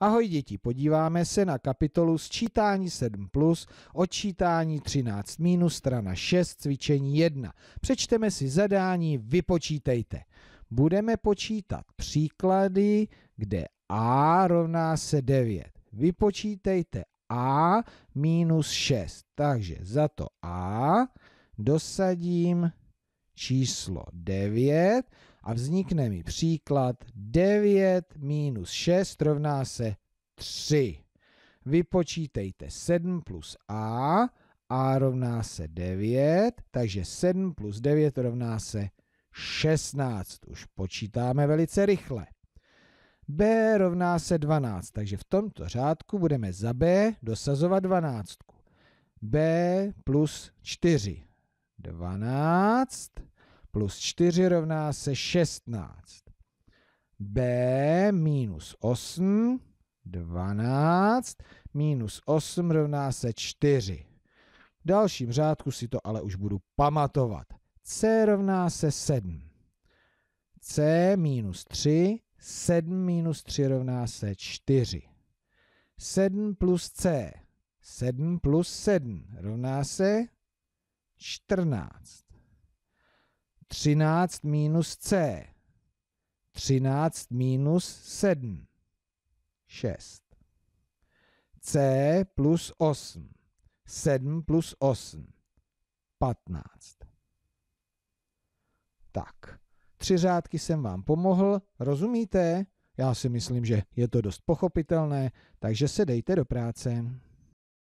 Ahoj děti, podíváme se na kapitolu Sčítání 7 plus, odčítání 13 minus, strana 6, cvičení 1. Přečteme si zadání, vypočítejte. Budeme počítat příklady, kde a rovná se 9. Vypočítejte a minus 6. Takže za to a dosadím číslo 9 a vznikne mi příklad 9 minus 6 rovná se 3. Vypočítejte 7 plus a, a rovná se 9, takže 7 plus 9 rovná se 16. Už počítáme velice rychle. B rovná se 12, takže v tomto řádku budeme za B dosazovat 12. B plus 4, 12 plus 4 rovná se 16. B minus 8, 12, minus 8 rovná se 4. V dalším řádku si to ale už budu pamatovat. C rovná se 7. C minus 3, 7 minus 3 rovná se 4. 7 plus C, 7 plus 7 rovná se 14. 13 minus C. 13 minus 7. 6. C plus 8. 7 plus 8. 15. Tak, tři řádky jsem vám pomohl, rozumíte? Já si myslím, že je to dost pochopitelné, takže se dejte do práce.